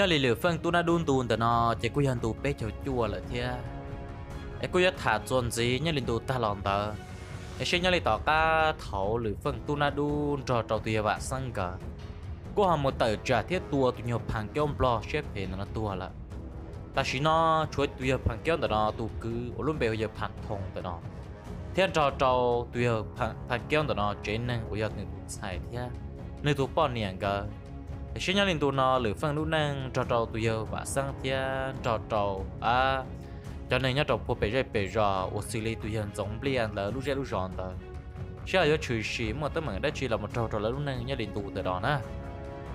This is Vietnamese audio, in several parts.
nhớ lì lửa phân tu na đun tu tờ nó chỉ cứ hận tu bé chầu chua là thia ấy cứ nhất thả chuẩn gì nhớ lì tu ta lòn tờ ấy xin nhớ lì tỏ ca thấu lửa phân tu na đun trò trò tùy vạn sang cả cô hầm một tờ trả thiết tua tụi nhiều hàng kéo blo xếp hình nó tua là ta xin nó chuối tùy hàng kéo tờ nó tu cứ ở luôn bèo giờ hàng thùng tờ nó thiên trò trò tùy hàng hàng kéo tờ nó chế năng của giờ từng sai thia nơi tu bỏ niệm cả xin nhắn lên tụ nó lửa phân lũ năng trò trò tụi giờ và sang tia trò trò à cho nên nhớ trò phụ bể rơi bể rò ô xử lý tụi giờ giống liền là lũ rơi lũ ròn tờ sẽ ở chửi xí mà tất mừng đã chỉ là một trò trò là lũ năng nhớ lên tụ từ đó nè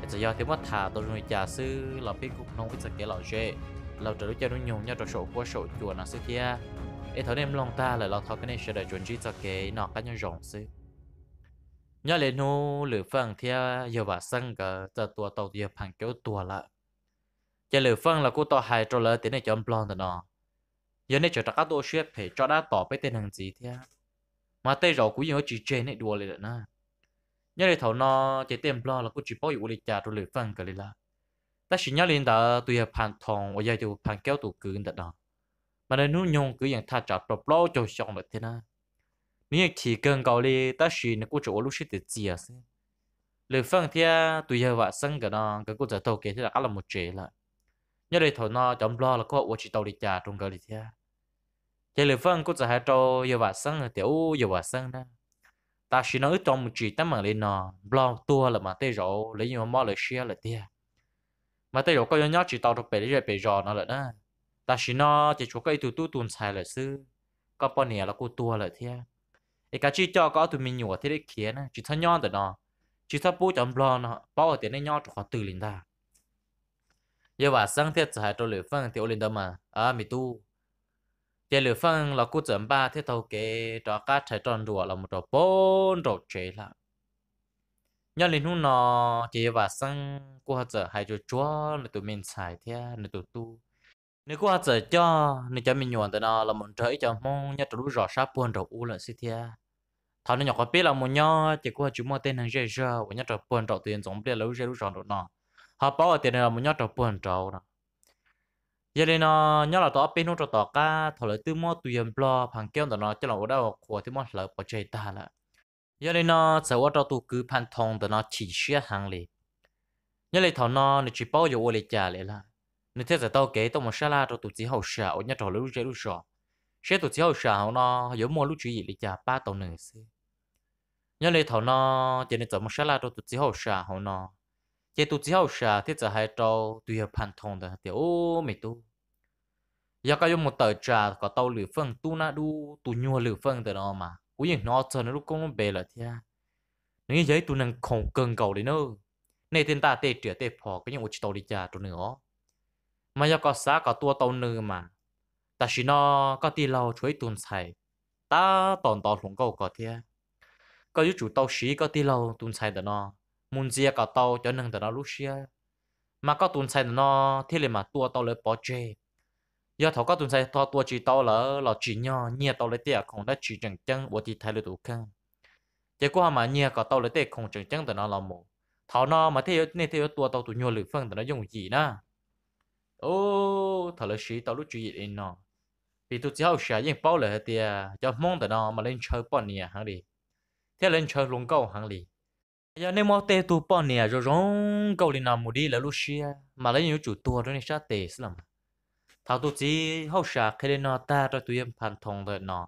giờ do tiếng mắt thả tôi rồi trả sư là biết cục nông với sạc kia lọ dễ là trở đối cho nó nhiều nhớ trò sổ qua sổ chùa nó sư kia ấy thấu em lòng ta là lo thọ cái này sẽ đợi chuẩn chỉ sạc kia nó cá nhân rộng sư nhớ lên nô lửa phăng theo à, giờ bà sang cả giờ tua tàu giờ phẳng kéo tua lại giờ lửa phăng là cô tàu hai trâu lỡ tiếng này cho ông blond nó giờ này chờ tất cả đồ xuyên phải cho đã tỏ với tên hàng gì thế mà tay rổ cũng như chỉ trên này đùa lên nữa nhớ lên thầu nó chỉ tên blond là cô chỉ bao nhiêu lịch trả trâu lửa phăng cả lên là ta chỉ nhớ lên đó tụi giờ phẳng thòng ở giờ tụi phẳng kéo tụi cứ đó mà nên nuôi nhung cứ อย่าง tha trả bọc lo cho xong được thế nào 你 chỉ cần có đi ta chỉ nó cũng chỗ lúc xí tự gì à lời phân thì tùy giờ vợ cái nó cái cũng giờ tàu kia thì là một chế lại nhớ đây thôi nó chấm lo là có ở chỉ tàu đi trả trong cái đi thế chế lời phân cũng giờ hai trâu giờ vợ sinh là tiểu giờ vợ sinh đó ta chỉ nói trong một chỉ tấm mà lên nó lo tua là mà tê rổ lấy nhiều mò lời xia là tia mà tê rổ có nhớ chỉ tàu được bể lấy bể rò nó là đó ta chỉ nó chỉ chỗ cái tụ tụ tuần xài là sư có bao nhiêu là cô tua là thế thì cả chỉ cho có tụi mình nhổ thế đấy kia nè chỉ thân nhon từ đó chỉ thân bố chọn blon nó bao ở tiền đấy nhon họ từ liền ta giờ và sang thiết giải cho lửa phân thì liền đâu mà à mi tu giờ lửa phân là cô chuẩn ba thiết thâu kế cho các trái tròn rùa là một trò bốn trò chế là nhân liền hôm nọ chỉ và sang cô họ giờ hai chỗ chúa là tụi mình xài thế là tụi tu nếu cô họ giờ cho nếu cho mình nhuận từ nó là một trời cho mong nhất lúc rõ sát buồn đầu u lợn xí thia thằng nó nhỏ có biết là một nhỏ chỉ có chú mua tên hàng rẻ rẻ của nhau trò buồn trò tiền giống biết lâu rẻ lúc tròn được nọ họ bảo là tiền là một nhau trò buồn trò nọ giờ đây nó nhau là tao bên nó trò tao cả thằng lại tư mua tiền blo thằng kia tao nó chỉ là ở đâu của tư mua lợi bỏ chơi ta là giờ đây nó sợ ở trò tụ cứ pan thông tao nó chỉ xuyên hàng lì giờ đây thằng nó nó chỉ bảo giờ vô lại trả lại là nó thấy giờ tao kể tao một xa la trò tụ chỉ hậu sợ ở nhau trò lúc rẻ lúc tròn sẽ tụ chỉ hậu sợ nó giờ mua lúc chuyện gì lại trả ba nửa nữa nhớ lấy thầu nó chỉ nên tớ một sẽ là tụt chỉ hậu xả hậu nó chỉ tụt chỉ hậu xả thì giờ hai trâu tùy hợp hoàn thông đó thì ô mày tu giờ cái dùng một tờ trà có tàu lửa phân tu na đu tu nhua lửa phân từ đó mà cũng như nó chờ nó lúc cũng nó bể là thia nếu như giấy tu năng không cần cầu đến đâu này tiền ta tê trĩa tê phò cái những một tàu đi trà tụi nữa mà giờ có xã có tua tàu nữa mà ta chỉ nó có tiền lâu chuối tuần xài ta tòn tòn xuống cầu có thia có yếu chủ tàu sĩ có tí lâu tuần sai đó nó muốn gì cả tàu cho nên đó nó lúc xia mà có tuần sai đó nó thế là mà tua tàu lấy bỏ chê do thầu có tuần sai tua tua chỉ tàu lỡ là chỉ nhỏ nhẹ tàu lấy tiệt không đã chỉ chẳng chân bộ thì thay lấy đủ căng chỉ có mà nhẹ cả tàu lấy tiệt không chẳng chân đó nó là một thầu nó mà thế nên thế tua tàu tụi nhau lửa phân đó nó dùng gì na ô thầu lấy sĩ tàu lúc chỉ gì nó vì tụi học sẽ những bao lời tiệt cho mong đó nó mà lên chơi bọn nè hả đi thế lên chơi lùng câu hàng lì giờ nếu mà tê tu bọn nè rồi rong câu lì nào mù đi là lúc xia mà lấy nhiều chủ tua đó nên sát tê lắm thảo tu chỉ hậu xả khi lên nó ta rồi tụi em phản thông được nó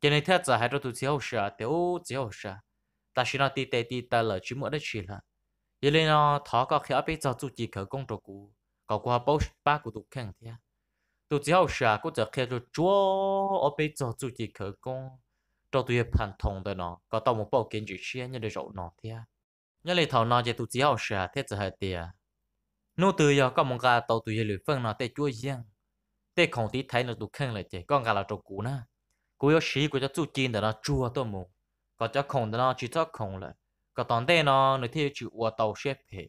cho nên thế giờ hai rồi tụi chỉ hậu xả tê ô chỉ hậu xả ta xin nó tê tê tê ta là chỉ mỗi được chỉ là giờ lên nó thọ có khi áp ấy cho chủ chỉ khởi công đồ cũ có qua bao ba của tụi khen thế tụi chỉ hậu xả cũng giờ khi rồi chúa áp ấy cho chủ chỉ khởi công cho tôi phản thông đó nó có tao một bộ kiến trúc chia như để rộng nó thế nhớ lấy thầu nó chỉ tụt chéo sửa thế giờ hơi tiệt nô từ giờ có một cái tàu tụi lưỡi phân nó tê chua giang tê không tí thấy nó tụt khăn lại chỉ con gà là trâu cũ na cú yếu sĩ của cho chú chín để nó chua tôi mù có cho không để nó chỉ cho không lại có toàn tê nó nơi thế chịu ua tàu xếp hệ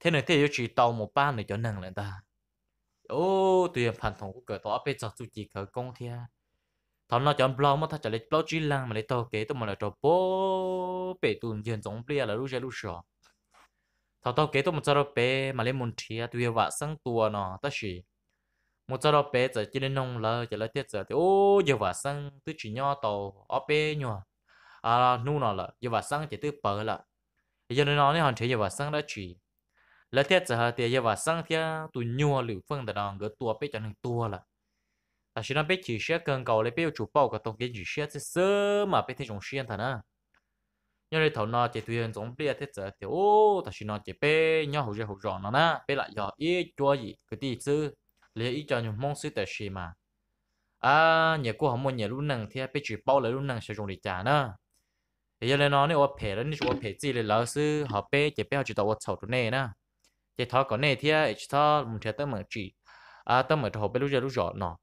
thế nơi thế chỉ tàu một ba nơi cho nâng lên ta ô tụi phản thông của cỡ tỏ bây giờ chú chỉ khởi công thế thọ nó chọn blog mà thà chọn lấy blog chỉ lang mà lấy tàu kế tụi mà là trò bố bể tuần tiền giống bia là lúc giờ lúc sọ thọ tàu kế tụi mà cho bé mà lấy môn chia tụi vợ sang tua nó ta chỉ một cho bé giờ chỉ nên nông lờ giờ lấy tiết giờ thì ô giờ vợ sang tụi chỉ nhau tàu ở bé nhua, à nu nó là giờ vợ sang chỉ tụi bờ là giờ nó nói hoàn thế giờ vợ sang đã chỉ lấy tiết giờ thì giờ vợ sang thì tụi nhua lựu phương từ đó gỡ tua bé cho nên tua là ta chỉ nó chỉ xe cần cầu lấy biết bao cả tổng kiến chỉ xe chứ sơ mà biết thế trồng xe thằng à nhớ đây thầu nó chỉ tuyên giống bia thế giờ thì ô ta chỉ bé nhớ hậu giờ hậu rõ nó na bé lại giờ ít gì cái tí chứ lấy cho nhiều mong sự tài xì mà à nhà cô không muốn nhà luôn năng thì bé chỉ bao lấy luôn năng sử dụng để trả nữa thì giờ lên nó nếu phải là nếu phải gì là sư họ bé chỉ bé họ chỉ tao chậu tụi này na chỉ thọ còn này thì chỉ à, thọ mình sẽ tới mà chỉ à tới mà thọ bé lúc giờ lúc rõ nó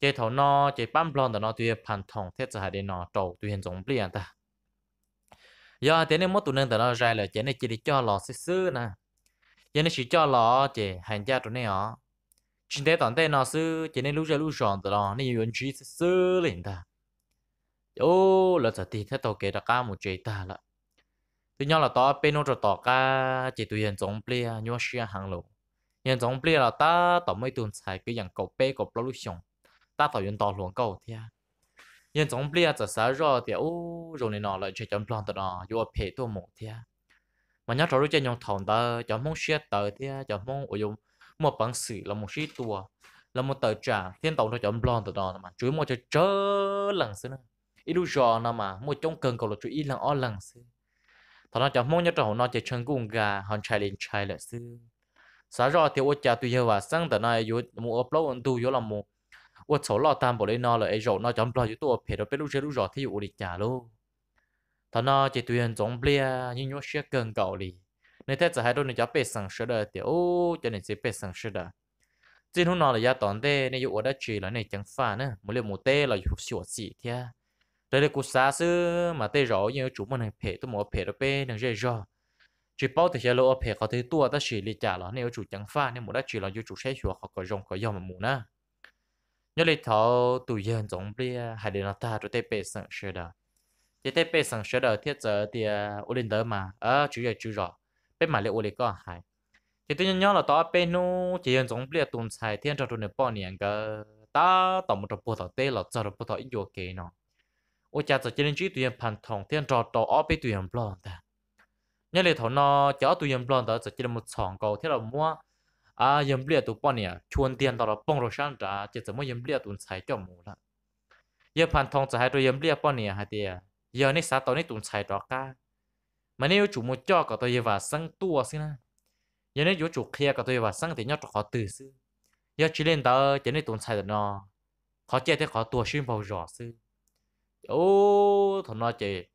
chế thầu nó chế bám lon đó nó tuy phản thòng thiết ra để nó trâu tuy hiện giống liền ta do thế nên mất tụ nên nó ra là chế này chỉ để cho lò xí xứ nè chế này chỉ cho lò chế hành gia tụ này họ chính thế toàn thế nó xứ chế này lúc ra lúc tròn tụ nó nên yên chỉ xí xứ liền ta ô là giờ thì thế tàu kể ra cả một chế ta là tuy nhiên là tao bên nó rồi tao cả chế tụ hiện giống liền nhua xia hàng lộ hiện giống liền là ta tao mấy tuần xài cái dạng cậu bé cậu lâu lúc xong ta tỏ yên tỏ luồng cầu thì nhưng giống bia giờ sợ rồi thì ô rồi này nọ lại chơi chấm plan tao nọ vô phê tôi một thì mà nhớ trò lúc chơi nhong thòng tờ chấm mong xe tờ thì chấm mong ôi dùng một bằng sử là một shit tua là một tờ trả thiên tổng cho chấm plan tao nọ mà chuối một chơi chớ lần xưa nữa ít lúc giờ nọ mà một trong cần cầu là chuối ít lần ở lần xưa thằng nó chấm mong nhớ trò nó chơi chân cung gà hòn chai lên chai lại xưa sợ rồi thì ô cha tụi giờ và sáng tờ này vô một upload tu vô là một 我操老 tam bộ lên nó là ai rồi nó chọn bao nhiêu tuổi phải đâu biết lúc chơi lúc rồi thì u đi trả luôn thằng nó chỉ tuyển giống bia nhưng nó sẽ cần cầu đi nên thế giờ hai đôi này cháu bé sang sửa đời thì ô cho nên sẽ bé sang sửa đời chỉ hôm nào là gia tòn thế nên u đã chỉ là này chẳng phải nữa một lần một tê là u sửa gì thế đây là cú xa mà tê rõ như chủ mình phải tôi muốn phải đâu bé đừng dễ rồi chỉ bảo thì sẽ lỡ phải có thể tua ta chỉ lý trả là nếu chủ chẳng phải nên một đã chỉ là chủ sẽ sửa họ có dùng có dòng mà muốn nữa nhớ lấy thảo tụ dân giống bia hay đứa nó ta rồi tê bê sẵn sơ đó chỉ tê bê sẵn sơ đó thiết giờ thì ô lên đó mà ờ chủ yếu chủ rõ bên mà lấy ô Linh có hai chỉ tôi nhớ là tao bên nu chỉ dân giống bia tụm xài thiên cho tụm nửa bao nhiêu cái ta tổng một bộ thảo tê là giờ bộ thảo ít vô kì nó ô cha giờ chỉ nên chỉ tụi dân phản thòng thiên cho tao ở bên tụi dân blond nhớ lấy thảo nó chở tụi dân blond đó giờ chỉ là một sòng cầu thế là mua 啊，人不列都半年，春天到了崩了山楂，就怎么人不列都才叫木了。一盘汤子还对人不列半年还的，要你啥到你都才着干，没你有主木叫个都一万生多些呢，人你有主开个都一万生的要着好得些，要只领导人你都才的呢，好接的好多宣布热些，哦，他那这。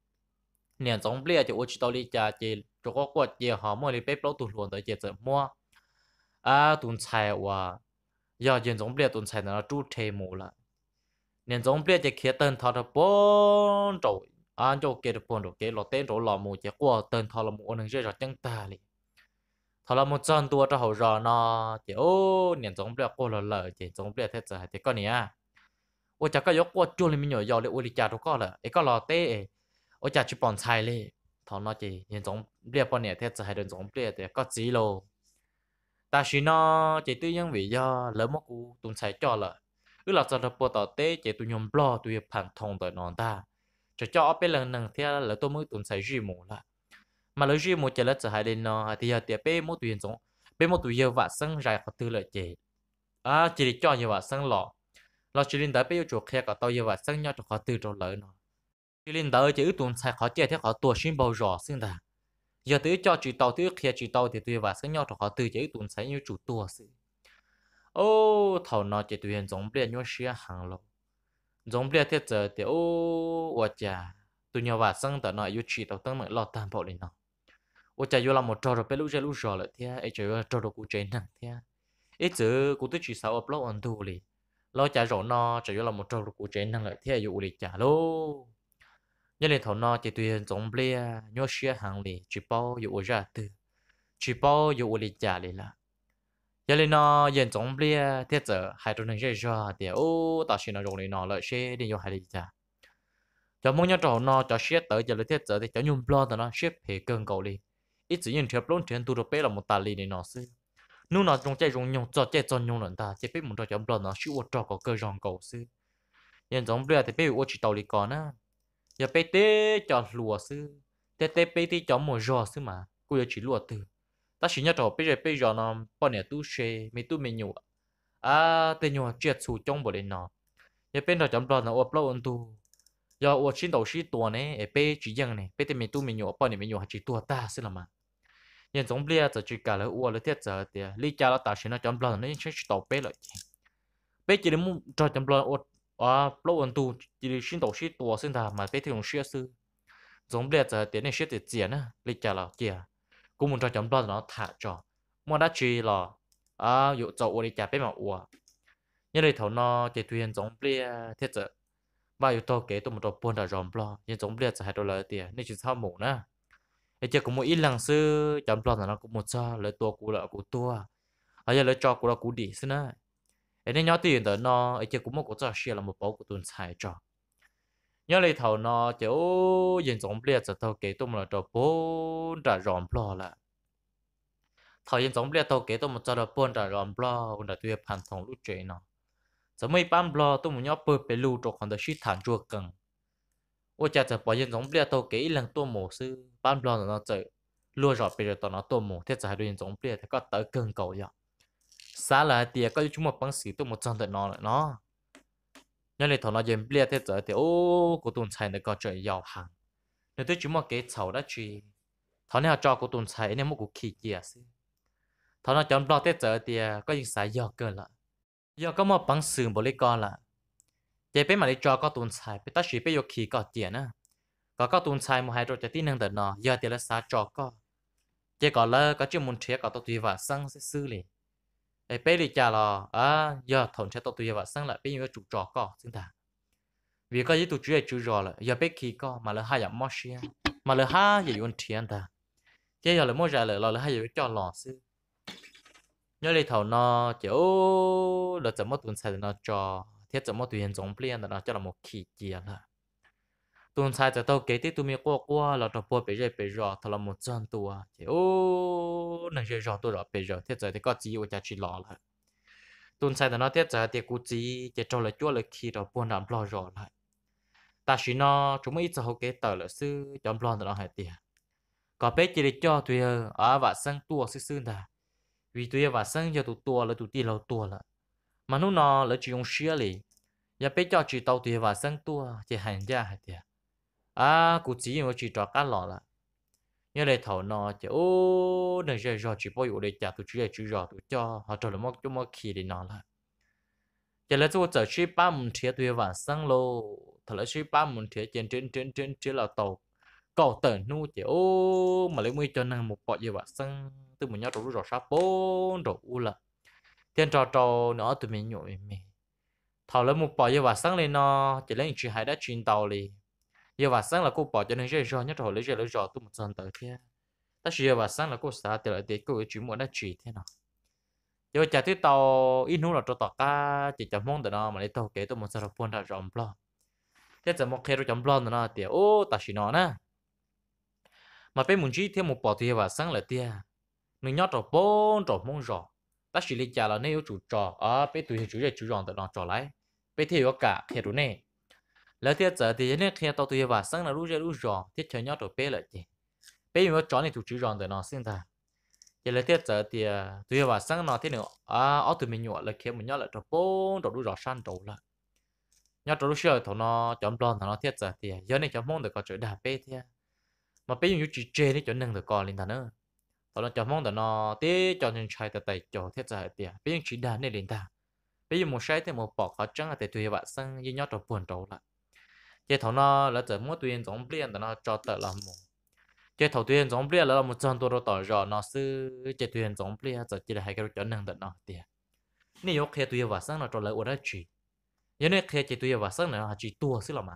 年总不列就我知道你家这，如果过节好么你别老都乱的节怎么？à tuần chạy wa, giờ nhìn giống bia tuần chạy nó chú thế mù là nhìn giống bia chỉ kia tên thọ được bốn chỗ anh chỗ kia được bốn chỗ kia lọt tên chỗ lọt mù chỉ qua tên thọ là mù anh rất là chân ta liền thọ là một chân tua cho hậu giờ nó chỉ ô nhìn giống bia qua là lợ chỉ giống bia thế giờ thì có này à ô chả có dốc qua chua lên mình nhỏ giờ lại ô đi chả đâu có là ấy có lọt tê ô chả chụp bọn chạy liền thọ nó chỉ nhìn giống bia bọn này thế giờ hay đơn giống bia thì có gì lâu ta chỉ nó chỉ tư nhân vì do lỡ mất cú tụng sai cho là ư là cho nó bỏ tỏ tế chỉ tụng nhom blo tụi phản thông tới non ta cho cho ở bên lần nâng thế là tôi mới tụng sai duy mù là mà lỡ duy mù chỉ là chỉ hai đến nó thì giờ tiệp bé mỗi tụi giống bé mỗi tụi giờ vạ sân dài khó tư lợi chỉ à chỉ cho như vạ sân lọ lọ chỉ đến tới bé yêu chuột khe cả tao giờ vạ sân nhau cho khó tư cho lỡ nó chỉ đến tới chỉ tụng sai khó chơi thế khó tua xin bao rõ xin ta giờ tới cho chị tàu tới kia chị tàu thì tôi và sẽ nhau họ từ chế tuần sẽ như chủ tua sự ô thầu nó chỉ tuyển giống bia nhau xe hàng lộ giống bia thiết giờ thì ô ô chà tôi nhau và sang tận nói yêu chị tàu tăng mạnh lo tam bộ đi nào ô chà yêu là một trò rồi bé lúc chơi lúc rồi lại thế ấy chơi trò rồi cũng chơi nặng thế ít giờ cũng tôi chỉ sao upload on tu liền, lo chà rồi nó chơi yêu là một trò rồi cũng chơi nặng lại thế yêu liền chà luôn nhất là thầu nó chỉ tùy tổng bia à, nhau xia hàng lì chỉ bao dụ ra từ chỉ bao dụ lì trả lì là giờ lên nó yên tổng bia thiết giờ hai tuần này ra thì ô ta xin nó dùng rồi nó lợi xe đi vô hai lì trả cho mỗi nhà trò nó cho xia tới giờ lấy thiết giờ thì cho nhung lo thì nó xếp hệ cơn cầu lì ít chỉ yên thiệp luôn trên tu được bé là một tài lì này nó xí nu nó trong chạy rong nhung cho chạy cho nhung lần ta chỉ biết một trò cho lo nó xíu trò có cơ rong cầu xí yên tổng bia thì biết ô chỉ tàu lì còn á giờ bé tê cho lùa sư tê tê bé tê cho mồi giò sư mà cô giờ chỉ lùa từ ta chỉ nhớ trò bây giờ bây giờ nó bọn nhà tu xe mấy tu mình nhủ à tê nhủ triệt sù trong bộ đến nó giờ bên đó chấm đoan là ốp lâu ôn tu giờ ốp xin đầu chín tua này ở bé chỉ dân này bé tê mình tu mình nhủ bọn nhà mình nhủ chỉ tua ta sư là mà nhân giống bia giờ chỉ cả là ua là thiết giờ thì lý cha là ta chỉ nó chấm đoan nó chỉ tàu bé lại bé chỉ đến muốn cho chấm đoan ốp và lúc ổn tu chỉ xin tổ xin tổ xin thà mà phải thường xuyên sư giống biệt giờ tiến này xếp để diễn á lịch trả là kia cũng muốn cho chấm đoan nó thả cho mà đã chỉ là à dụ cho ủa lịch trả bên mà ủa nhưng đây thầu nó chỉ thuyền giống biệt thiết giờ và dụ tôi kể tôi một trò buồn đã rộm lo nhưng giống biệt giờ hai đôi lời tiền nên chỉ sao mù nè ấy chứ cũng một ít lần sư chấm đoan là nó cũng một cho lời tua cú là cú tua ở giờ lời cho cú là cú đi xin á nên nhớ tiền đó, nó ấy chỉ cũng một cái trò là một bố của tuần xài cho. nhớ lấy thầu nó chỗ dân nhìn giống bia cho thầu kế tôm là trò bốn trả ròm lo là thầu dân giống bia thầu kế tôm một trò là bốn trả ròm lo còn là tuyệt phản thòng lúc chơi nó giờ mấy bám lo tôi muốn nhớ bơi bể lưu trò còn được suy thản chua cần ô cha giờ bỏ dân giống bia thầu kế lần tôi mổ sư bám lo nó chơi lúa rõ bây giờ tao nó tôi mổ thế giờ hai đôi nhìn giống bia thì có tới cơn cầu vậy xá là tiệt, có chúng một băng sĩ tụ một trăm tận nó lại nó nhân này thằng nó dèm bia thế giới thì ô cô tuần xài này có trời giàu hàng nếu tôi chúng một cái chầu đã truy thằng này cho cô tuần xài nên một cuộc kỳ kia xí thằng nó chọn bao thế giới thì à, có những xài giàu cơ lại giàu có một băng sĩ bồi lấy con lại vậy bây mà đi cho cô tuần xài bây ta chỉ bây giờ kỳ có tiền nữa có cô tuần xài một hai đôi chỉ tin năng tận nó giờ thì là xá cho có chỉ có lơ có chuyện muốn chơi có tôi tùy vào sang sẽ xử lý ai bây ờ, giờ chả là à giờ thổn sẽ tụt tụi vợ sang lại bây giờ chụp trò co chúng ta vì có gì tụi chú ấy chú rồi giờ bây khi co mà là hai giờ mất xia mà là hai giờ yên tiền ta chứ giờ là mua ra là là hai giờ cho lò sư nhớ lấy thầu nó kiểu là 怎么 tuần sau nó cho thiết 怎么 tùy hiện giống plien là nó cho là một kỳ chia là tuần sai cho tôi kể tiếp tôi mi qua qua là tập bộ bây giờ bây giờ thật là một trăm tuổi thì ô nàng giờ giờ tôi rồi bây giờ thế giờ thì có gì của cha chỉ lo lại tuần sai thì nó thế giờ thì cú chỉ chỉ cho là chúa là khi đó buồn làm lo rồi lại ta chỉ nó chúng mới ít giờ cái tờ là sư chọn lo thì nó hay tiền có biết chỉ để cho tôi ở và sang tua sư sư ta, vì tôi và sang cho tụi tua là tụi đi lâu tua là mà nó nó là chỉ dùng xia lì giờ biết cho chỉ tàu tôi và sang tua thì hành ra hay tiền à cụ chỉ mà chỉ trò cá lò là như này thầu nó chỉ ô này giờ giờ chỉ bao nhiêu để trả tôi chú để chú giờ tụi cho họ trở lại mất chút mất khi để nó là giờ là tôi chờ chỉ ba mươi thiệt tụi vạn sang lô thật là chỉ ba mươi thiệt trên trên trên trên trên là tàu cầu tờ nu chỉ ô mà lấy mươi cho nên một bọn gì vạn sang tôi muốn nhớ tụi rồi sao bốn rồi u là tiền trò trò nó tụi mình nhồi mình thầu lấy một bọn gì vạn sang lên nó chỉ lấy chỉ hai đã chuyên tàu liền giờ và sáng là cô bỏ cho nên dễ dàng nhất rồi lấy dễ lấy giò tôi một tuần tới thế ta chỉ giờ và sáng là cô xã thì lại thì cô chỉ muốn đã chỉ thế nào giờ chả thấy tàu in hú là cho tàu cá chỉ chả mong được nó mà lấy tàu kế tôi một giờ phun ra rồi blog thế giờ một khi rồi chấm blog nó thì ô ta chỉ nó nè mà bên muốn chỉ thêm một bỏ thì và sáng là tia mình nhót rồi bốn rồi mong rồi ta chỉ lấy chả là nếu chủ trò ở bên tuổi chủ đề chủ ròn tao nó trò lại bên thì có cả khi rồi này lỡ thiết giờ thì nên khi tao tụi và sáng là lúc giờ lúc giòn thiết chơi nhau tụi bé lại chị bé mình có chọn thì tụi chữ giòn rồi nó sinh ra thì lỡ thiết giờ thì tụi và sáng nó thiết nữa à ở tụi mình nhọ là khi mình nhọ lại tụi bốn tụi lúc giòn san tụi là nhau tụi lúc giờ tụi nó chọn lon thì nó thiết giờ thì giờ này chọn mong được có chữ đà bé thế mà bé dùng chữ chơi thì chọn nâng được còn lên ta nữa tụi nó chọn mong tụi nó té chọn những chai tại tại chỗ thiết giờ thì bé dùng chữ đà này lên ta bây giờ một sai thì một bỏ khó trắng là tại tụi bạn sáng như nhau tụi buồn tụi lại chế thầu nó là giờ mỗi tuyên giống biển là nó cho tờ là một chế thầu tuyên giống biển là một trong tôi đó tỏ rõ nó sư chế tuyên giống biển giờ chỉ là hai cái chỗ nâng tận nó tiền nên yếu khi tuyên và sáng nó cho lời ủa đó chỉ nhớ nên khi chế tuyên và sáng nó chỉ tua xí là mà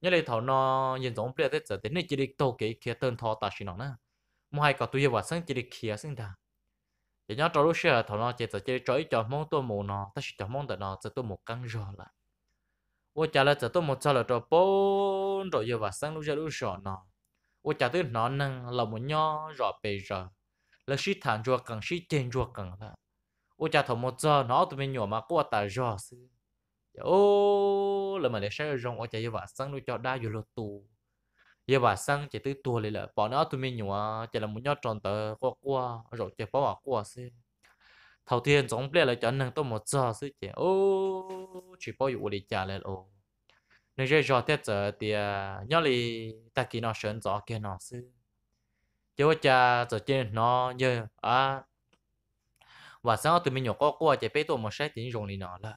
nhớ lấy thầu nó nhìn giống biển thế giờ đến nay chỉ đi tàu cái kia tên thọ ta chỉ nó nè, mua hai cái tuyên và sáng chỉ đi kia sinh ra chỉ nhớ cho lúc xưa thầu nó chỉ giờ chỉ chơi ít cho mong tôi mù nó ta chỉ chơi mong tận nó giờ tôi một căng rõ lại 我家了这都没找了着半着有吧，生路就路少呢。我家都哪能老么样绕背着，那是谈着更是见着更了。我家头么找哪都没鸟嘛，过大热死。ô là mà để sáng rong ở chạy vào sáng lúc cho đa vô lô tu giờ bà chạy tới tua lại là bỏ nó tụi mình nhua chạy là muốn nhót tròn tờ qua qua rồi chạy bỏ qua xí thầu tiên giống ple là cho nâng tôi một giờ xí chạy chỉ bao nhiêu đi trả lại ô nên rồi giờ tết giờ thì à, nhớ lì ta kỳ nó sơn gió kia nó sư chứ cha giờ trên nó như à và sau từ mình nhổ có qua chỉ biết tôi một sách tiếng dùng lì nó là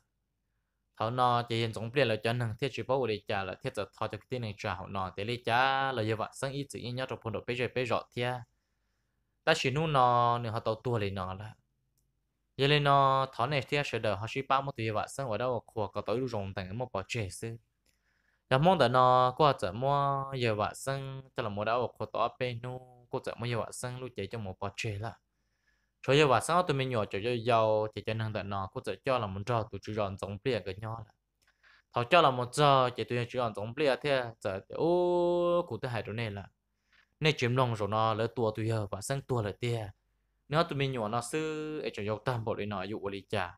thảo nó chỉ hiện tổng biển là cho năng thiết chỉ bao đi trả là thiết giờ thọ cho cái tiền này trả hậu nó để lì trả là như vậy sang ít chữ nhớ trong phần độ bây giờ bây giờ thì ta chỉ nu nó nữa họ tàu tua lì nó là giờ lên nó ờ, thọ này thì sẽ đợi họ chỉ bao một tí và xong ở đâu của có tối lưu rộng thành một bộ chế sư giờ mong đợi nó qua chợ mua giờ và sinh, cho là một đâu của tối bên nu qua chợ mua giờ và sinh lưu chạy cho một bộ chế là cho giờ và xong tụi mình nhỏ cho giàu thì cho năng đợi nó qua chợ cho là một cho tụi chú rộn giống bia cái nhỏ là thọ cho là một giờ chỉ tụi chú rộn giống bia thế giờ ô cụ tôi hại chỗ này là nên chiếm lòng rồi nó ờ, lỡ tua tụi giờ và sinh tua là tia nếu tụi mình nhỏ nó sư ở chỗ dọc tam bộ để nó dụ ở lý cha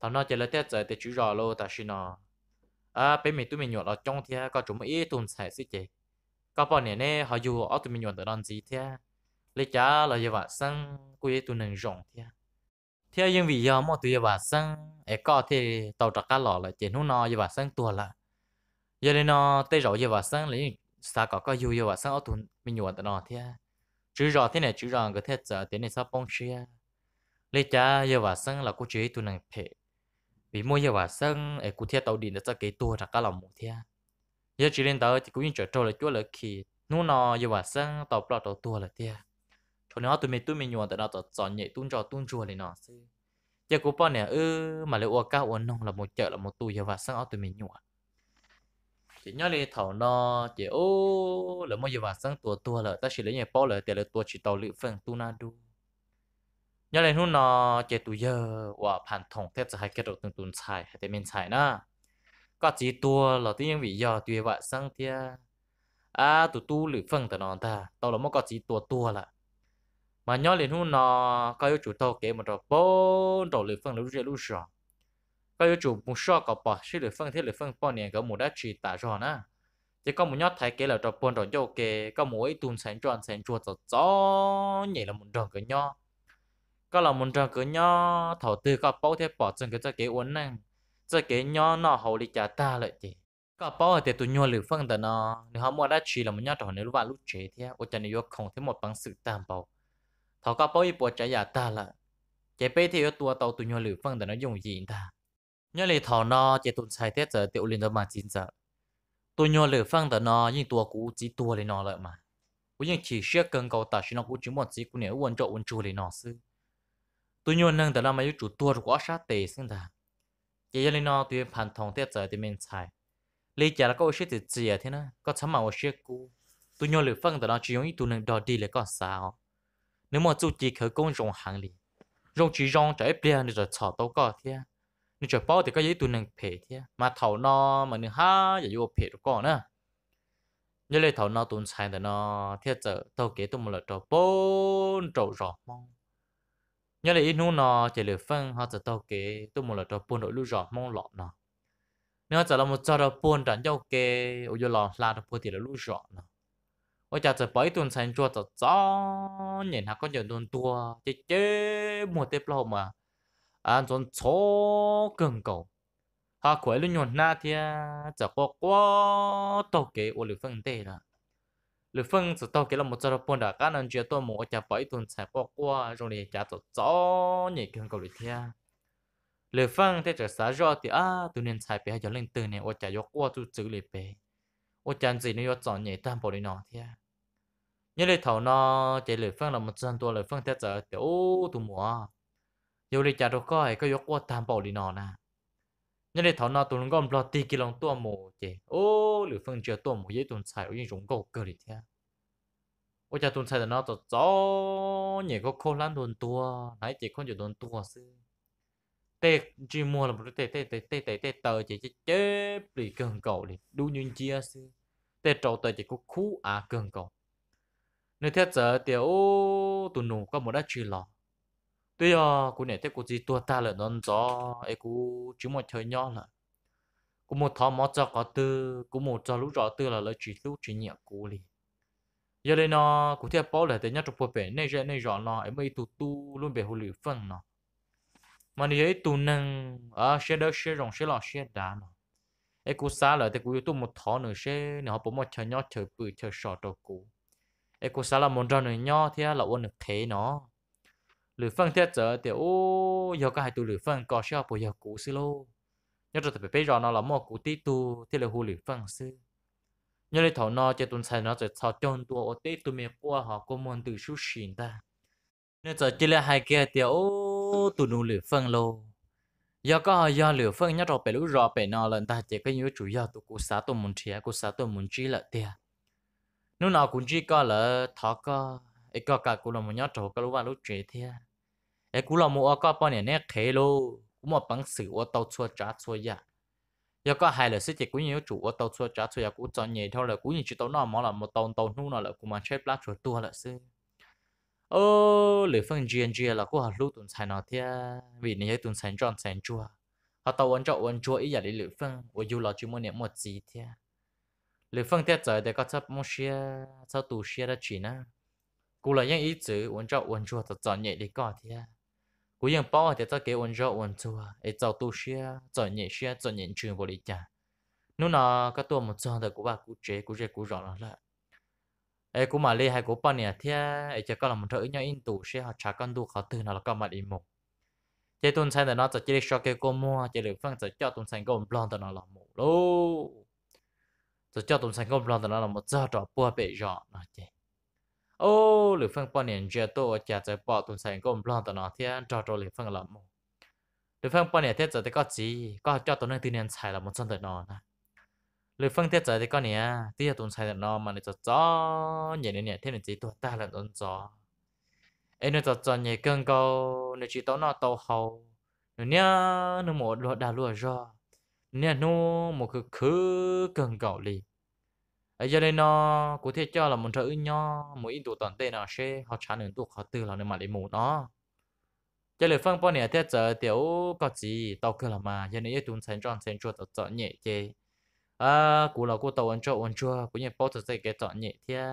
thằng nó chỉ là tết giờ để chú rò lô ta xin nó à bên mình tụi mình nhỏ nó trong thì có chúng ít tuần xài xí chế có bọn này nè họ dù ở tụi mình nhỏ tới đón gì thế lý cha là giờ vợ sang quê tụi nàng rộng thế theo những vị do mà tụi vợ sang ấy có thì tàu trặc cá lò là chỉ nó nó giờ vợ sang tua là giờ nên nó tới rồi giờ vợ sang lấy sao có có dù giờ vợ sang ở tụi mình nhỏ tới nó thế chữ rõ thế này chữ rõ người thể giờ thế này sao bông chia à? lấy cha giờ và sân là cô chế tu nàng thể vì mua giờ và sân ở cụ thiết tàu điện đã cho cái tua ra cả lòng một thế giờ chỉ lên tới thì cũng như trở trâu là chúa là khi nu nò giờ và sân tàu plot tàu tua là thế thôi nó tụi mình tụi mình nhuận tại đó tàu chọn nhẹ tuôn cho tuôn chùa này nó chứ giờ cũng bao này ư mà lấy ô cao ô nông là một chợ là một tu giờ và sân ở tụi mình nhuận chỉ nhớ đi thầu nó chỉ ô lỡ mới giờ vào sáng tua tua lỡ ta chỉ lấy nhảy bao lỡ để lỡ tua chỉ tàu lựu phần tu na đu nhớ lên hôm nó chỉ tu giờ và phản thòng thép sẽ hai cái đầu từng tuần xài hay tên mình xài na có chỉ tua lỡ tiếng vì giờ tuy vào sáng thia à tu tu lựu phần từ nó ta tàu lỡ mới có chỉ tua tua là mà nhớ lên hôm nó có yêu chủ tàu kế một trò bốn trò lựu phần lựu rẻ lựu sọ có yêu muốn so có bỏ xí lửa phân thiết lửa phân bỏ nè có một đã chỉ tả cho nè chỉ có một nhót thấy cái là trò buồn vô kề có mỗi tuần sáng tròn sáng chuột rồi nhảy là một tròn cái nho có là một tròn cái nho thầu tư có bao bỏ chân cái cho cái uốn năng cho cái nho nó hầu đi trả ta lại chị có bao thì tụi lửa phân tờ nó nếu họ mua đã chỉ là một nhót tròn nếu lúc vào chế thế ô chân này vô không thấy một bằng sự tam bảo thầu có ở tua tàu lửa phân tờ nó dùng gì ta nhớ lời thảo nó chỉ tụn sai thế giới tiểu linh đó mà chín giờ tôi nhớ lửa phăng tờ nó nhưng tua cũ chỉ tua lên nó lại mà cũng như chỉ xếp cần cầu tạ xin nó cũng chỉ một chỉ cũng nếu uốn chỗ uốn chu lên nó sư tôi nhớ nâng tờ nó mà chủ tua quá sát tệ xưng ta chỉ cho lên nó tôi phản thông thế giới thì mình sai lý chả là có xếp thì gì thế nó có mà màu xếp cũ tôi nhớ lửa phăng tờ nó chỉ giống tụi nâng đòi đi là có sao nếu mà chú chỉ khởi công rộng hàng liền rộng chỉ rộng trái bia nữa rồi chọn đâu có thế นึกจะป้อแต่ก็ยิ่งตัวหนึ่งเพจเนี่ยมาเถานอมาหนึ่งห้าอย่าอยู่เพจก่อนนะ như lấy thầu nó tuần sai thì nó thiết trợ tàu kế tụm một lần trâu bốn trâu rõ mong như lấy nu nó chỉ lấy phân họ trợ tàu kế tụm một lần trâu bốn đội lưu rõ mong lọ nó nếu trợ là một trâu bốn trận giao kế ở chỗ lọ là trâu thì là lưu rõ nó ở chợ trợ bảy tuần sai chua trợ gió nhìn hạ có nhiều tuần tua chỉ chế một tiếp lâu mà anh chọn chỗ cần cầu ha quay luôn nhon na thì giờ có quá tàu kế ô lực phân tê là lực phân chỉ tàu kế là một trăm bốn đã các anh chưa tôi một trăm bảy tuần sẽ có quá rồi này trả tổ chỗ nhảy cần cầu được thì lực phân thế trở xã rồi thì à tụi nên xài bé giờ lên từ này ô trả gió quá tụi chữ lệ bé ô chán gì nó chọn nhảy tam bộ đi nọ thì nhớ lấy thầu nó chỉ lực phân là một trăm tuần lực phân thế trở tiểu tụi mùa 有哩家都搞诶，个有我担保哩喏呐。你哩头脑都能讲不低几浪多么的，哦，你分只多么一顿菜，我用用够个哩天。我家顿菜的那就早，你个可能顿多，哪只看就顿多是。tê chỉ mua là một tê tê tê tê tê tê tờ chỉ chế bị cường cầu đi đủ những chia sư tê trâu tờ chỉ có khu à cường cầu nếu theo giờ tiểu tụi nụ có một đá chì lò tôi à nể thế cũng chỉ tua ta là non gió ấy cũng chỉ một thời nhỏ là cũng một thọ mót cho có tư cũng một cho lúc rõ tư là lời chỉ lúc chỉ nhẹ cũ li giờ đây nó cũng theo bao là thế nhất trong bộ bể này ra này rõ nó em ấy tu tu luôn bể hồ lửa phân nó mà nếu ấy tu nâng à xe đỡ xe rồng xe lò xe đá nó ấy cú xa là thế cú yêu tu một thọ nữa xe nữa họ bố một thời nhỏ thời bự thời sọt đầu cú ấy cú xa là một trò nữa nhỏ thì là ôn được thế nó หรือฟังเทียเจอเดี๋ยวโอ้ยก็ให้ตัวหรือฟังก็ชอบไปยากูซิโลยอดจะไปไปรอนอละมอกูตีตูที่เลยหูหรือฟังซื้อยอดเลยถอนอจะตุนใส่นอจะถอดจนตัวโอตีตัวเมียกัวหอก็มันตื่นชูชินตาเนี่ยจะจิเลให้แกเดี๋ยวโอ้ตัวนูหรือฟังโลยอก็ยอหรือฟังยอดเราไปรู้รอไปนอเลยตาเจก็ยืดจุยอตัวกูสาตัวมุนเชียกูสาตัวมุนจีละเดียนู่นเอากุญจีก็เลยทอก็ไอ้ก็กากูลงมันยอดโถก็รู้ว่ารู้เจี๊ย ai cú lòng mua có bao nhiêu nét khé lô cú mua bằng sự ô tô chua trả chua ya giờ có hai lời sự chỉ cú nhiều chủ ô tô chua trả cú chọn nhẹ thôi là cú chỉ tao nó mỏ là một tàu tàu nu là cú mà chép lá chua tua là sự ô lời phân gian gian là cú học lúc tuần sai nó thia vì này tuần sai tròn sai chua họ tàu ăn chậu ăn chua ý giả lý lời phân ô dù chỉ muốn niệm một gì thia lời phân tiết giờ để có chấp mua xe sau tù xe đã chỉ na cú là những ý chữ ăn chậu ăn chua thật chọn nhẹ đi có thia กูยังป้อแต่จะเกี่ยวอนจออนจัวไอ้เจ้าตัวเชียจอยเนี่ยเชียจอยเนี่ยชื่อบริจานู่นน่ะก็ตัวมันจอแต่กูว่ากูเจกูเจกูรอแล้วละไอ้กูมาเลยให้กูป้อเนี่ยเที่ยไอ้เจ้าก็ลำมันเถอะเนี่ยอินตูเชียเขาชักกันดูเขาตื่นแล้วก็มาอีหมกเจ้าตุนใช้แต่นอจะเจริญชอบเกี่ยวกูมัวเจริญฟังจะเจ้าตุนใช้ก็บลอนแต่นอหลับหมูโลจะเจ้าตุนใช้ก็บลอนแต่นอหลับหมูเจ้าจ่อปัวเปย์จ่อนะเจ้ ô lửa phân bọn nền giờ tôi ở nhà giờ tuần sáng có một lon tao nó thiên cho cho lửa phân lắm lửa phân bọn nền thế giờ thì có gì có cho tao nên tư nền xài là một chân tao nó nè lửa phân giờ thì có nè tí là tuần sáng tao nó mà nó cho cho nhảy nè nè thế chỉ tôi ta là tuần cho em nó cho cho nhảy cơn câu chỉ tao nó tao hầu nó nhá nó một lúa rồi nè nó một cái khứ cơn cầu liền giờ đây nó có thể cho là một trợ nho mỗi in tụ toàn tên nào sẽ họ trả nửa tụ họ từ là nửa mà để mù nó giờ lời phân bao nè thế giờ tiểu có gì tàu cơ là mà giờ này tụi sen tròn sen chuột tàu nhẹ chê à cú là cú tàu ăn chua ăn chua cú nhẹ bao thực sự cái chọn nhẹ thế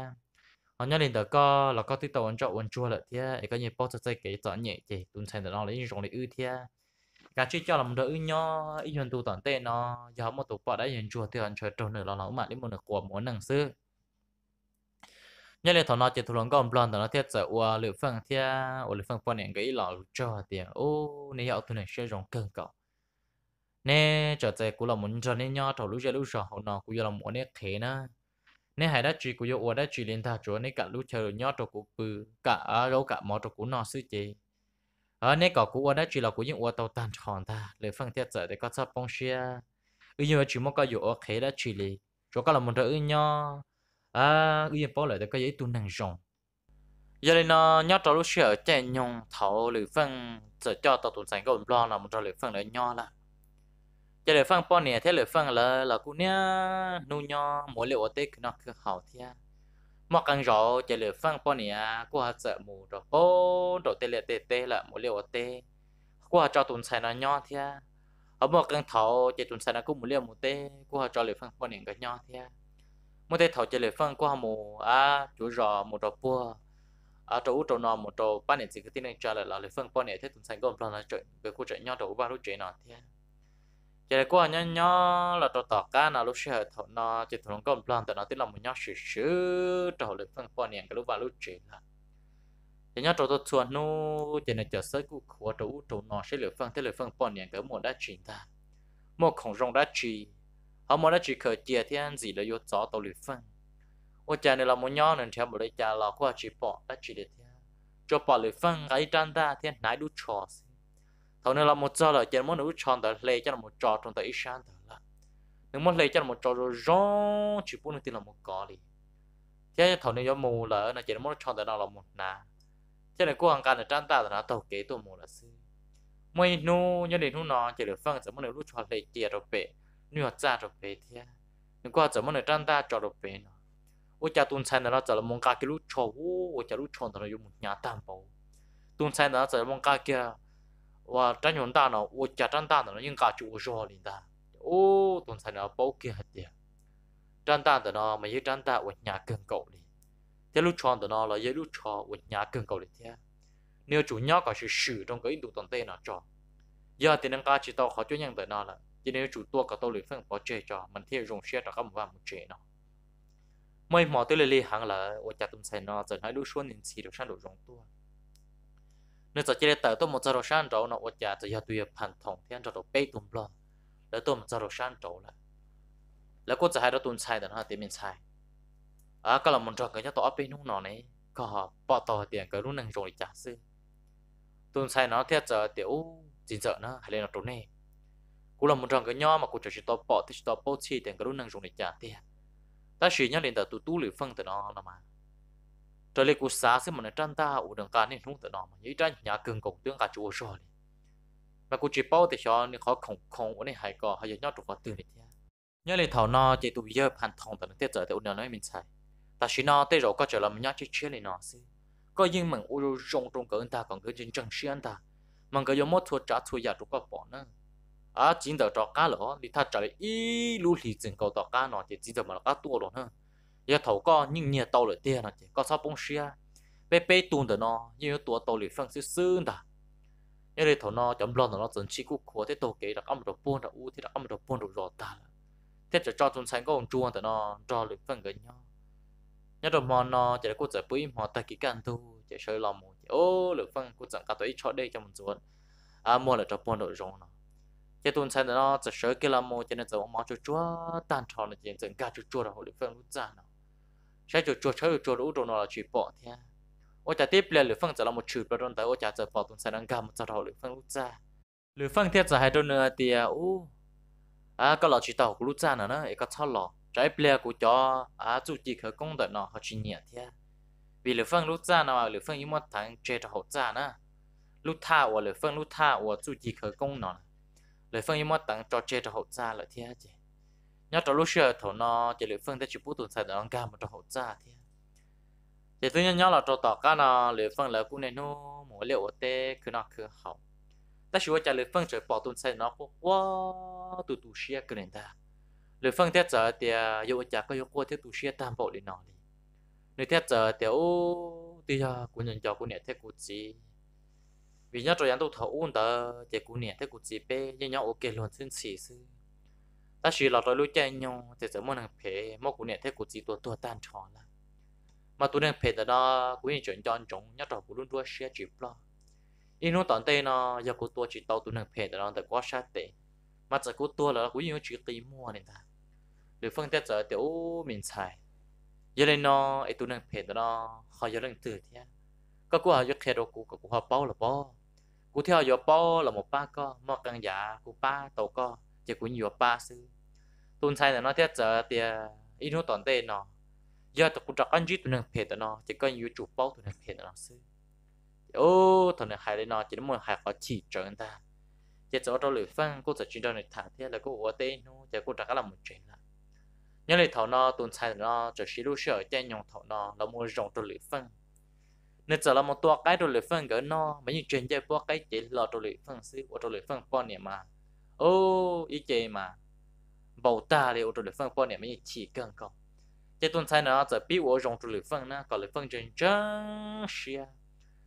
họ nhớ đến đó co là có tí tàu ăn chua ăn chua là thế cái nhẹ bao thực sự cái chọn nhẹ chê tụi sinh tàu nó lấy những trong lấy ư thế cả chơi cho làm đỡ nho ít hơn tụ toàn tệ nó giờ một tổ bọ đã hiện chùa thì còn chơi trâu nửa lo lắng mà đến một nửa của muốn nặng sư nhất là thằng nó chỉ thu con còn thằng nó thiết sợ ua lựu phần thia ua lựa phần phần cái lọ cho thì ô nếu họ thu này sẽ dùng cơn cậu nè trở về cũng là muốn cho nên nho thầu lúc giờ lúc giờ họ nó cũng là muốn nét thế na nè hai đã chỉ cũng yêu ua đã chỉ lên thà chúa nè cả lúc chờ nho trâu cũng bự cả đâu à, cả mò trâu cũng nó sư chị ở ờ, nơi có cú đó chỉ là của những ô tàu tàn tròn ta lời phân thiết giờ để có sắp bông xia ừ nhưng mà chỉ mong có dụ ok đó chỉ lì chỗ có là một thứ nhau à ừ nhưng bỏ lại để có giấy tu năng rộng giờ này nó nhớ trò lúc xưa chạy nhung thầu lời phân giờ cho tàu tuần sành có lo là một trò lời phân lại nhau là giờ lời phân bỏ nè thế lời phân là là cú nha, nu nhau mỗi liệu ô tết nó cứ hảo thiệt mà càng rõ chỉ lừa phân bọn này qua hạt sợ mù rồi ô rồi tê lệ tê tê là mỗi liệu tê qua cho tuần sai nó nho thia ở mà càng thầu chỉ tuần sai nó cũng mỗi liệu một tê qua cho lừa phân bọn này cái nho thia một tê thầu chỉ lừa phân qua mù à chủ rò mù rồi bua à chỗ chỗ nó một chỗ ba này chỉ cái tin này cho lời là lừa phân bọn này thế tuần sai gom lo là chuyện về khu chuyện nho chỗ ba lúc chuyện nọ thia giờ qua nhá nhá là trò tỏ cá nào lúc sẽ thọ nó chỉ có một lần, tao nó tức là một nhá sử sử trò lực phân quan niệm cái lúc vào lúc chuyện là thì nhá trò tao chuẩn nu chỉ là chờ sớm của của trò trò nó sẽ lực phân thế lực phân quan niệm cái một đã chuyện ta một khổng rong đã chỉ họ một đã chỉ khởi chia thiên gì là vô gió tao lực phân ô cha này là một nhá nên theo một đấy gia là qua chỉ bỏ đã chỉ được theo cho bỏ lực phân cái trang ta thiên nãy đút trò gì tao nên là một giờ là chỉ muốn nó chọn tao lấy cho là một trò trong tao ít sáng tao là nếu muốn lấy cho là một trò rồi rong chỉ muốn thì là một cỏ đi thế thầu nên do mù là nó chỉ muốn chọn tao nào là một nà thế này cô hàng can là trang ta là tao kế tao mù là sư mày nu nhớ đến nu nó chỉ được phân chỉ muốn lúc chọn lấy tiền rồi về nu họ ra rồi về thế nhưng qua chỉ muốn là trang ta chọn rồi về nó ôi cha tuần sai nó chỉ là mong cả cái lúc chọn ôi cha lúc chọn tao là dùng một nhà tam bảo tuần sai nó chỉ là mong cả kia và trang nhóm ta nó ô chả trong ta nó nhưng cả chủ số linh ta ô tuần sai nó bao kia hết đi, trang ta nó mà yêu trang ta ô nhà cường cầu đi thế lúc chọn nó là như lúc chọn ô nhà cường cầu đi thế nếu chủ nhau có sự sử trong cái đồ tuần tê nó cho giờ thì năng ca chỉ tao khó chơi nhận tới nó là chỉ nếu chủ tua cả tao luyện phân bỏ chế cho mình thì dùng xe cho các một vài một chế nó mấy mỏ tới lì hàng là ô chả tuần sai nó giờ hai lúc xuống nên chỉ được sang đủ dùng tua nên giờ chỉ để tờ tôi một giờ sáng rồi nó ở nhà tôi giờ tôi phản thòng thiên rồi bay tụm lo để tôi một giờ sáng rồi là là cô giờ hai đó tụm sai đó nó tiền mình sai à cái là một trò cái cho tôi bê nung nọ này có bỏ tờ tiền cái lúc năng rồi trả sư tụm sai nó thiệt giờ tiểu chính sợ nó hay lên nó trốn này cũng là một trò cái nhỏ mà cô chỉ tôi bỏ thì chỉ tôi bỏ chi tiền cái lúc năng dùng để trả tiền ta chỉ nhớ đến tờ tụt tu lửa phân từ nó nó mà tôi lấy cú xá xem mà nó trăn ta ủ đường cá nên không tự nó mà như trăn nhà cường cùng tướng cá chủ rồi mà cú chỉ bao thì cho nên khó khổng khổng ở này hay có hay nhớ trụ có từ này thế nhớ lấy thảo nọ chỉ tụ giờ hàn thòng tận tiết giờ tụ nó nói mình xài ta chỉ nó tới rồi có trở làm nhớ chỉ chia này nọ xí có nhưng mình u rồi rong trong cỡ ta còn cứ chân chân xí anh ta mình có dùng một thuật trả thua giả trụ có bỏ nữa à chính giờ trò cá lỗ thì ta trả lại ít lũ thì dừng cầu tỏ cá nọ chỉ chính giờ mà cá tua rồi hơn giờ thầu có nhưng nhiều tàu lại tiền là chỉ có sao bông xia bé bé tuôn được nó nhưng tuổi tàu lại phân sư sư đó nhưng đây thầu nó chấm lon nó chuẩn chỉ cục của thế tàu kế là âm độ bốn đầu u thế là âm độ bốn đầu rõ ta thế cho cho chúng sanh có ông chuông thì nó cho lại phân gần nhau nhớ đầu mòn nó chỉ là cô giải bưởi mà ta kỹ càng thu chỉ sơi lòng một ô lợi phân cô chẳng cả tuổi cho đây cho mình chuẩn à mua là cho bốn đầu rõ nó cái tuần sau nó sẽ sửa cái làm một cho nên giờ mà cho chúa tan tròn là chuyện cả cho chúa là hội phân lúc ra nó sẽ chủ cho chơi chủ đủ đồ nó là chỉ bỏ thế ô cha tiếp là lửa phong chỉ là một chữ bắt đầu tới ô cha giờ bỏ tuần sẽ đang cầm một giờ đầu lửa phong lúc ra lửa phong thiết giờ hai đôi nữa thì ô à có lọ chỉ tàu của lúc ra nữa nó có thao lọ trái bia của cho à chủ chỉ khởi công đợi nó họ chỉ nhẹ thế vì lửa phong lúc ra nào lửa phong những một thằng chơi cho hậu ra nữa lúc tha của lửa phong lúc tha của chủ chỉ khởi công nó lửa phong những một thằng cho chơi cho hậu ra là thế chứ nhớ trò lúc xưa thổ nó chỉ liệu phương tới chụp bút tuần sai đó cả một trò hậu ra thì thì nhiên nhớ là trò tỏ cá nó liệu phương là cũng nên nó mỗi liệu ở tê cứ nó cứ học. ta chỉ có trả liệu phương trời bỏ tuần sai nó cũng quá tụ tụ xia cái nền ta liệu phương thế giờ thì yêu trả có yêu qua thiết tụ xia tam bộ để nó đi nếu thế giờ thì ô thì cũng nhận cho cũng nhận thiết cũng gì vì nhớ trò yến tụ thổ ôn tờ thì cũng nhận thế cũng gì bé nhớ ok luôn xin xì xí ta chỉ là rồi lúc chơi nhau thì giờ muốn hàng phê mỗi cũng nhận thấy của chỉ tua tua tan tròn là mà tụi nàng phê từ đó cũng như chuyện chọn chúng nhất là cũng luôn đua xe chịu lo in nó tận tây nó giờ của tua chỉ tàu tụi nàng phê từ đó từ quá sát tệ mà giờ của tua là cũng như chỉ tìm mua nên ta được phân tích giờ tiểu mình xài giờ này nó ấy tụi nàng phê từ đó họ giờ đang từ thế có của họ giờ khéo, đồ của của họ bao là bao của theo giờ bao là một ba co một càng giả của ba tàu co จะกุญยัวป้าซึ่งตุนไซแต่เนาะเทียเจอเตียอินุตอนเตนเนาะยอดตะกุจักอันจีตัวหนึ่งเพจเนาะจะก็ยูจูเป้าตัวหนึ่งเพจเนาะซึ่งโอ้ตอนนี้หายเลยเนาะจะได้มวยหายขอฉีดเจอกันตาจะจะเราเลยฟังกูจะจีนเราในทางเทียแล้วก็ว่าเตนูจะกูจักก็ละมุนจีนละ nhớ lại thầu nó tuần sai nó cho xí lu sợ trên nhong thầu nó là mua rồng đồ lưỡi phân nên giờ là một tua cái đồ lưỡi phân gỡ nó mấy những chuyện chơi bó cái chỉ là đồ lưỡi phân xí của đồ lưỡi phân bao niệm mà ô ý chế mà bảo ta để ô trụ lực phân qua này mới chỉ cần có cái tuần sai nó giờ biết ô rong trụ phân nó có lực phân chân chân xia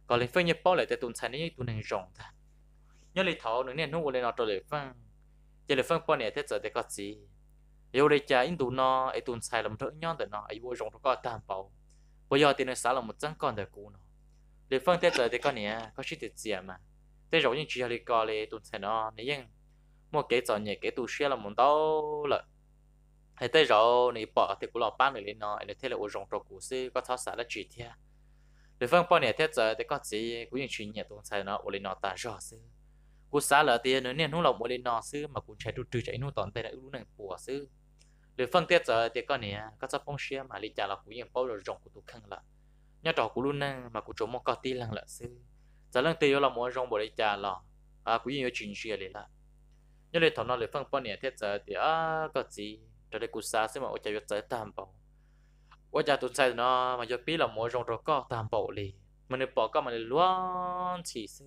có lực phân như bao lại cái tuần sai này tuần này rong ta nhớ lấy thảo nữa nè nó ô lên nó trụ phân cái lực phân qua này thế giờ để có gì yêu đây cha in tụ nó ấy tuần sai làm thợ nhon để nó ấy ô rong trụ có tam bảo bây giờ thì nó xả là một trăm con để cũ nó lực phân thế giờ để con nè có sự tiết gì mà thế rồi những chuyện gì có lấy tuần sai nó nè nhưng một cái trò nhẹ cái tủ xe là muốn đâu là thế tới rồi này bỏ thì cũng là bán được lên nó để thế là uống rong trộn củ xí có tháo xả là chỉ thế để phân vâng, bỏ này thế giờ thì có gì cũng như chuyện nhẹ tuần sai nó uống lên nó ta rõ xí cú xả là tiền nữa nên nó là uống lên nó xí mà cũng chạy trừ trừ chạy nó toàn tay là uống này bùa xí để phân vâng, tiết giờ thì có này có cho phong xe mà lý trả là cũng như bao rồi rong của tụ khăn là nhớ trò của luôn nè mà cũng trộm một cái tiền lăng là xí giờ lần tiền là mỗi rong bỏ lý trả là à cũng như chuyện gì là nhớ lấy thằng nó lấy phăng bao nè thiết giờ thì à có gì trở lại cú xa xí mà ôi trời giật tới tam bảo ôi trời tụi sai nó mà giờ pí là mỗi rong rồi có tam bảo liền mình bỏ có mình luôn chỉ xí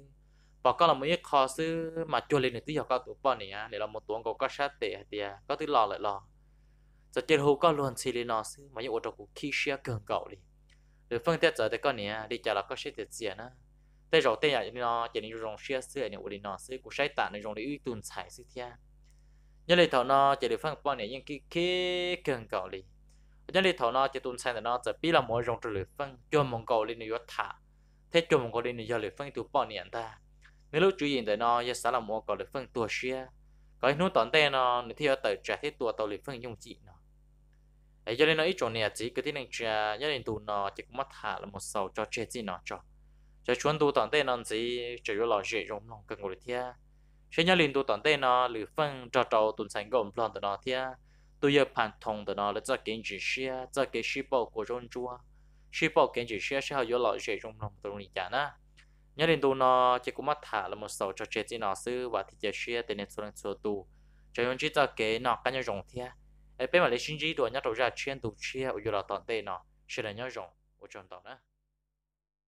bỏ có là mấy khó xí mà chua lên thì giờ có tụi bao nè để là một tuần có à, có sát tệ thì có thứ lò lại lò giờ trên hồ có luôn chỉ lên nó xí mà những ôi trời cũng khi xia cường cậu đi, rồi phương tiện giờ thì con nè đi chợ là có sẽ tiệt tiền á แต่เราแต่อย่างนี้จะนี่รองเชื่อเสื้อเนี่ยวันนี้เนาะเสื้อกูใช้ตาในรองเลยตุนใส่เสื้อเทียยันเลยเถอะเนาะจะเดี๋ยวฟังป้อนเนี่ยยังกี้เก่งเก่าเลยยันเลยเถอะเนาะจะตุนใส่แต่เนาะจะปีละมอรองจะเลยฟังจนมองเก่าเลยในยศถาเทจนมองเก่าเลยในยศเลยฟังตัวป้อนเนี่ยตาในลูกจุยินแต่เนาะยันสารมอเก่าเลยฟังตัวเชื่อก็ให้นู้ตอนแต่เนาะในที่เราเติร์ดจากที่ตัวเต่าเลยฟังยุ่งจีเนาะไอ้ยันเลยเนาะอีจงเนี่ยจีก็ที่หนึ่งจะยันเลยตุนเนาะจะก็มาถาละมอเสาจอเชื่อจีเนาะจอ cho chuyên tu tận thế nó gì chỉ có lò dễ rộng lòng cần người thia sẽ nhớ linh tu tận thế nó lử phân trò trò tuần sanh gồm lon tận nó thia tu giờ phản thông tận nó là cho kiến chỉ xia cho cái sĩ bộ của rôn chua sĩ bộ kiến chỉ xia sẽ học có lò dễ rộng lòng tận nó chả na nhớ linh tu nó chỉ có mất thả là một số cho chết gì nó sư và thì chỉ xia tên nên số lần tu cho những chỉ cho cái nó cái nhớ rộng thia ấy bên mà lấy sinh chỉ đồ nhớ đầu ra chuyên tu chia ở giờ là tận thế nó sẽ là nhớ rộng ở trong đó nữa